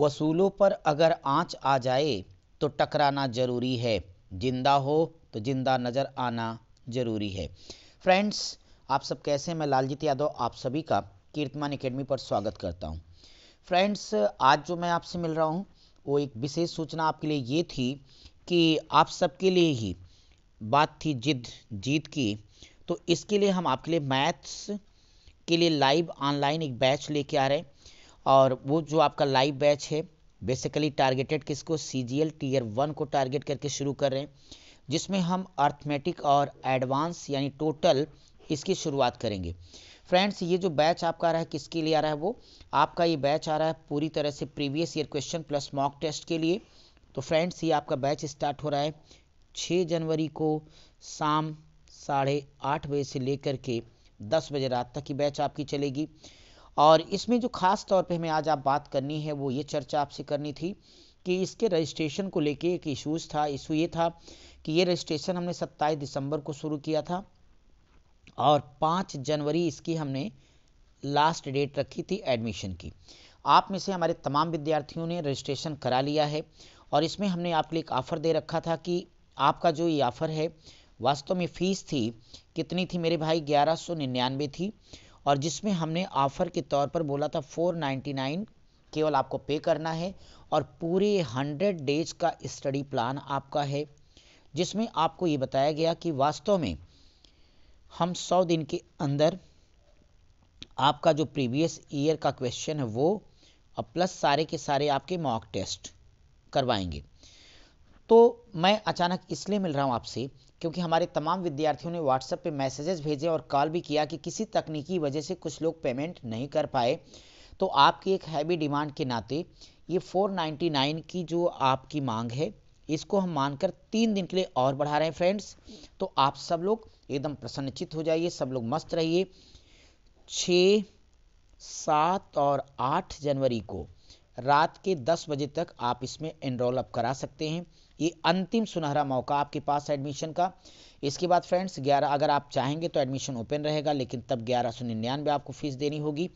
वसूलों पर अगर आंच आ जाए तो टकराना जरूरी है जिंदा हो तो जिंदा नज़र आना जरूरी है फ्रेंड्स आप सब कैसे हैं मैं लालजीत यादव आप सभी का कीर्तमान एकेडमी पर स्वागत करता हूं फ्रेंड्स आज जो मैं आपसे मिल रहा हूं वो एक विशेष सूचना आपके लिए ये थी कि आप सबके लिए ही बात थी जिद जीत की तो इसके लिए हम आपके लिए मैथ्स के लिए लाइव ऑनलाइन एक बैच लेके आ रहे हैं और वो जो आपका लाइव बैच है बेसिकली टारगेटेड किसको C G L tier one को टारगेट करके शुरू कर रहे हैं जिसमें हम अर्थमेटिक और एडवांस यानी टोटल इसकी शुरुआत करेंगे फ्रेंड्स ये जो बैच आपका आ रहा है किसके लिए आ रहा है वो आपका ये बैच आ रहा है पूरी तरह से previous year question plus mock test के लिए तो फ्रेंड्स ये आपका बैच स्टार्ट हो रहा है छः जनवरी को शाम साढ़े आठ बजे से लेकर के दस बजे रात तक की बैच आपकी चलेगी और इसमें जो खास तौर पे हमें आज आप बात करनी है वो ये चर्चा आपसे करनी थी कि इसके रजिस्ट्रेशन को लेके एक इशूज़ था इशू ये था कि ये रजिस्ट्रेशन हमने 27 दिसंबर को शुरू किया था और 5 जनवरी इसकी हमने लास्ट डेट रखी थी एडमिशन की आप में से हमारे तमाम विद्यार्थियों ने रजिस्ट्रेशन करा लिया है और इसमें हमने आपके लिए एक ऑफ़र दे रखा था कि आपका जो ये ऑफ़र है वास्तव में फ़ीस थी कितनी थी मेरे भाई ग्यारह सौ निन्यानवे थी और जिसमें हमने ऑफ़र के तौर पर बोला था फोर नाइन्टी नाइन केवल आपको पे करना है और पूरे हंड्रेड डेज का स्टडी प्लान आपका है जिसमें आपको ये बताया गया कि वास्तव में हम सौ दिन के अंदर आपका जो प्रीवियस ईयर का क्वेश्चन है वो और प्लस सारे के सारे आपके मॉक टेस्ट करवाएंगे तो मैं अचानक इसलिए मिल रहा हूँ आपसे क्योंकि हमारे तमाम विद्यार्थियों ने व्हाट्सएप पे मैसेजेस भेजे और कॉल भी किया कि किसी तकनीकी वजह से कुछ लोग पेमेंट नहीं कर पाए तो आपकी एक हैवी डिमांड के नाते ये 499 की जो आपकी मांग है इसको हम मानकर तीन दिन के लिए और बढ़ा रहे हैं फ्रेंड्स तो आप सब लोग एकदम प्रसन्नचित हो जाइए सब लोग मस्त रहिए छ सात और आठ जनवरी को रात के 10 बजे तक आप इसमें एनरोल अप करा सकते हैं ये अंतिम सुनहरा मौका आपके पास एडमिशन का इसके बाद फ्रेंड्स 11 अगर आप चाहेंगे तो एडमिशन ओपन रहेगा लेकिन तब ग्यारह सौ निन्यानवे आपको फीस देनी होगी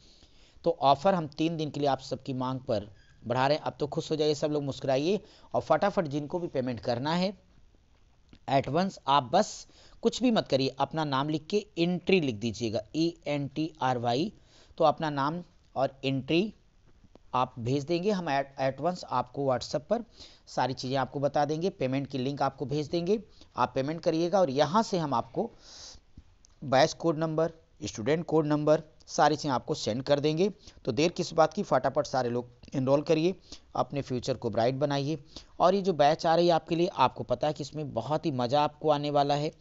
तो ऑफ़र हम तीन दिन के लिए आप सबकी मांग पर बढ़ा रहे हैं अब तो खुश हो जाइए सब लोग मुस्कुराइए और फटाफट जिनको भी पेमेंट करना है एडवांस आप बस कुछ भी मत करिए अपना नाम लिख के एंट्री लिख दीजिएगा E N T R Y तो अपना नाम और एंट्री आप भेज देंगे हम एट एडवांस आपको व्हाट्सएप पर सारी चीज़ें आपको बता देंगे पेमेंट की लिंक आपको भेज देंगे आप पेमेंट करिएगा और यहाँ से हम आपको batch code number student code number सारी चीज़ें आपको सेंड कर देंगे तो देर किस बात की फटाफट सारे लोग इनरोल करिए अपने फ्यूचर को ब्राइट बनाइए और ये जो बैच आ रही है आपके लिए आपको पता है कि इसमें बहुत ही मज़ा आपको आने वाला है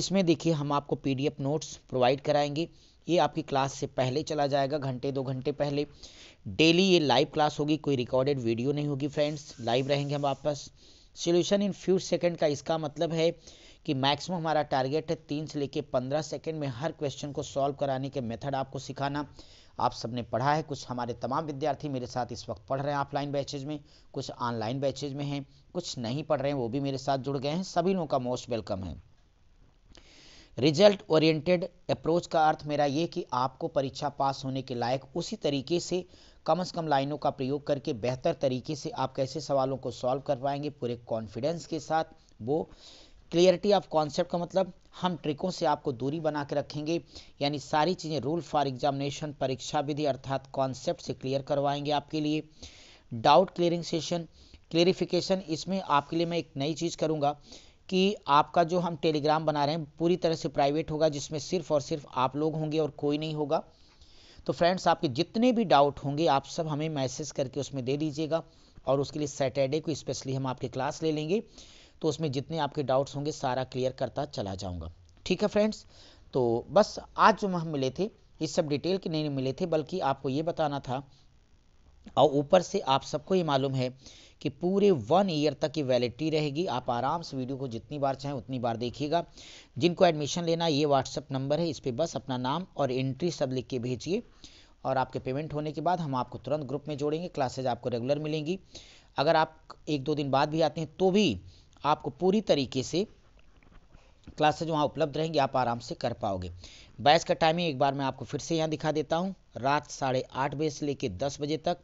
इसमें देखिए हम आपको पीडीएफ नोट्स प्रोवाइड कराएंगे ये आपकी क्लास से पहले चला जाएगा घंटे दो घंटे पहले डेली ये लाइव क्लास होगी कोई रिकॉर्डेड वीडियो नहीं होगी फ्रेंड्स लाइव रहेंगे हम वापस सोल्यूशन इन फ्यू सेकेंड का इसका मतलब है कि मैक्सिमम हमारा टारगेट है तीन से लेके पंद्रह सेकेंड में हर क्वेश्चन को सॉल्व कराने के मेथड आपको सिखाना आप सबने पढ़ा है कुछ हमारे तमाम विद्यार्थी मेरे साथ इस वक्त पढ़ रहे हैं ऑफलाइन बैचेज में कुछ ऑनलाइन बैचेज में हैं कुछ नहीं पढ़ रहे हैं वो भी मेरे साथ जुड़ गए हैं सभी लोगों का मोस्ट वेलकम है रिजल्ट ओरिएंटेड अप्रोच का अर्थ मेरा ये कि आपको परीक्षा पास होने के लायक उसी तरीके से कम से कम लाइनों का प्रयोग करके बेहतर तरीके से आप कैसे सवालों को सॉल्व कर पाएंगे पूरे कॉन्फिडेंस के साथ वो क्लियरिटी ऑफ कॉन्सेप्ट का मतलब हम ट्रिकों से आपको दूरी बना के रखेंगे यानी सारी चीज़ें रूल फॉर एग्जामिनेशन परीक्षा विधि अर्थात कॉन्सेप्ट से क्लियर करवाएंगे आपके लिए डाउट क्लियरिंग सेशन क्लियरिफिकेशन इसमें आपके लिए मैं एक नई चीज़ करूँगा कि आपका जो हम टेलीग्राम बना रहे हैं पूरी तरह से प्राइवेट होगा जिसमें सिर्फ और सिर्फ आप लोग होंगे और कोई नहीं होगा तो फ्रेंड्स आपके जितने भी डाउट होंगे आप सब हमें मैसेज करके उसमें दे दीजिएगा और उसके लिए सैटरडे को स्पेशली हम आपके क्लास ले लेंगे तो उसमें जितने आपके डाउट्स होंगे सारा क्लियर करता चला जाऊँगा ठीक है फ्रेंड्स तो बस आज जो हम मिले थे इस सब डिटेल के नहीं मिले थे बल्कि आपको ये बताना था और ऊपर से आप सबको ये मालूम है कि पूरे वन ईयर तक की वैलिडिटी रहेगी आप आराम से वीडियो को जितनी बार चाहें उतनी बार देखिएगा जिनको एडमिशन लेना ये व्हाट्सअप नंबर है इस पर बस अपना नाम और एंट्री सब लिख के भेजिए और आपके पेमेंट होने के बाद हम आपको तुरंत ग्रुप में जोड़ेंगे क्लासेज आपको रेगुलर मिलेंगी अगर आप एक दो दिन बाद भी आते हैं तो भी आपको पूरी तरीके से क्लासेज वहाँ उपलब्ध रहेंगी आप आराम से कर पाओगे बैच का टाइमिंग एक बार मैं आपको फिर से यहाँ दिखा देता हूँ रात साढ़े आठ बजे से लेकर दस बजे तक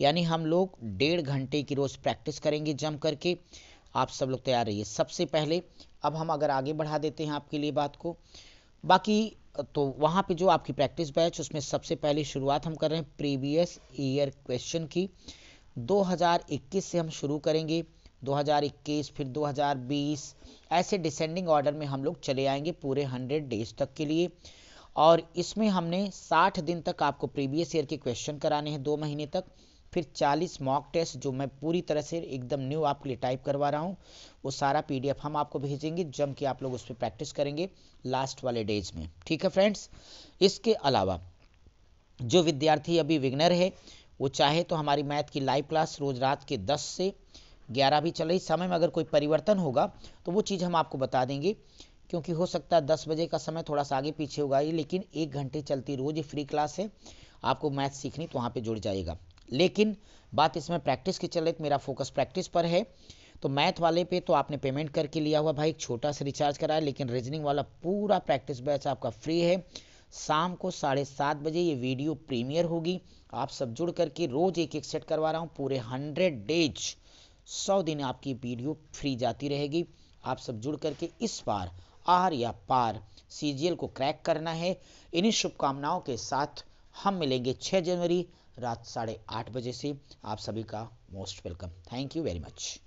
यानी हम लोग डेढ़ घंटे की रोज़ प्रैक्टिस करेंगे जम करके आप सब लोग तैयार रहिए सबसे पहले अब हम अगर आगे बढ़ा देते हैं आपके लिए बात को बाकी तो वहाँ पे जो आपकी प्रैक्टिस बैच उसमें सबसे पहले शुरुआत हम कर रहे हैं प्रीवियस ईयर क्वेश्चन की 2021 से हम शुरू करेंगे 2021 फिर 2020 ऐसे डिसेंडिंग ऑर्डर में हम लोग चले आएंगे पूरे 100 डेज तक के लिए और इसमें हमने 60 दिन तक आपको प्रीवियस ईयर के क्वेश्चन कराने हैं दो महीने तक फिर 40 मॉक टेस्ट जो मैं पूरी तरह से एकदम न्यू आपके लिए टाइप करवा रहा हूँ वो सारा पीडीएफ हम आपको भेजेंगे जम के आप लोग उस पर प्रैक्टिस करेंगे लास्ट वाले डेज में ठीक है फ्रेंड्स इसके अलावा जो विद्यार्थी अभी विगनर है वो चाहे तो हमारी मैथ की लाइव क्लास रोज रात के 10 से ग्यारह भी चल रही समय में अगर कोई परिवर्तन होगा तो वो चीज़ हम आपको बता देंगे क्योंकि हो सकता है दस बजे का समय थोड़ा सा आगे पीछे होगा ये लेकिन एक घंटे चलती रोज़ ये फ्री क्लास है आपको मैथ सीखनी तो वहाँ पर जुड़ जाएगा लेकिन बात इसमें प्रैक्टिस की चल रही मेरा फोकस प्रैक्टिस पर है तो मैथ वाले पे तो आपने पेमेंट करके लिया हुआ भाई एक छोटा सा रिचार्ज कराया लेकिन रीजनिंग वाला पूरा प्रैक्टिस बैच आपका फ्री है शाम को साढ़े सात बजे ये वीडियो प्रीमियर होगी आप सब जुड़ करके रोज़ एक एक सेट करवा रहा हूँ पूरे हंड्रेड डेज सौ दिन आपकी वीडियो फ्री जाती रहेगी आप सब जुड़ करके इस बार आर या पार सी को क्रैक करना है इन्हीं शुभकामनाओं के साथ हम मिलेंगे 6 जनवरी रात साढ़े आठ बजे से आप सभी का most welcome thank you very much